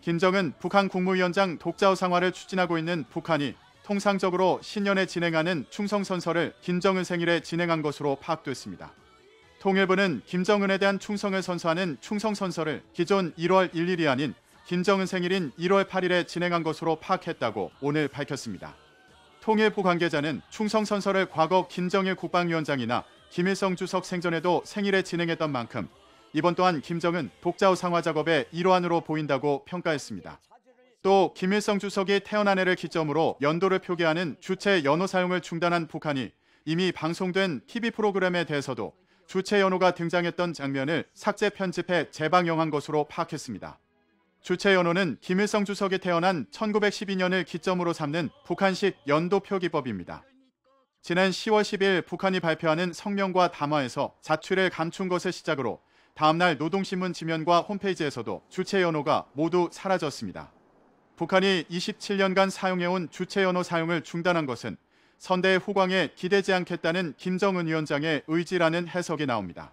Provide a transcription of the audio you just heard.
김정은 북한 국무위원장 독자우 상화를 추진하고 있는 북한이 통상적으로 신년에 진행하는 충성선서를 김정은 생일에 진행한 것으로 파악됐습니다. 통일부는 김정은에 대한 충성을 선서하는 충성선서를 기존 1월 1일이 아닌 김정은 생일인 1월 8일에 진행한 것으로 파악했다고 오늘 밝혔습니다. 통일부 관계자는 충성선서를 과거 김정일 국방위원장이나 김일성 주석 생전에도 생일에 진행했던 만큼 이번 또한 김정은 독자우 상화 작업의 일환으로 보인다고 평가했습니다. 또 김일성 주석이 태어난 해를 기점으로 연도를 표기하는 주체 연호 사용을 중단한 북한이 이미 방송된 TV 프로그램에 대해서도 주체 연호가 등장했던 장면을 삭제 편집해 재방영한 것으로 파악했습니다. 주체 연호는 김일성 주석이 태어난 1912년을 기점으로 삼는 북한식 연도 표기법입니다. 지난 10월 10일 북한이 발표하는 성명과 담화에서 자취를 감춘 것을 시작으로 다음날 노동신문 지면과 홈페이지에서도 주체 연호가 모두 사라졌습니다. 북한이 27년간 사용해온 주체 연호 사용을 중단한 것은 선대후광에 기대지 않겠다는 김정은 위원장의 의지라는 해석이 나옵니다.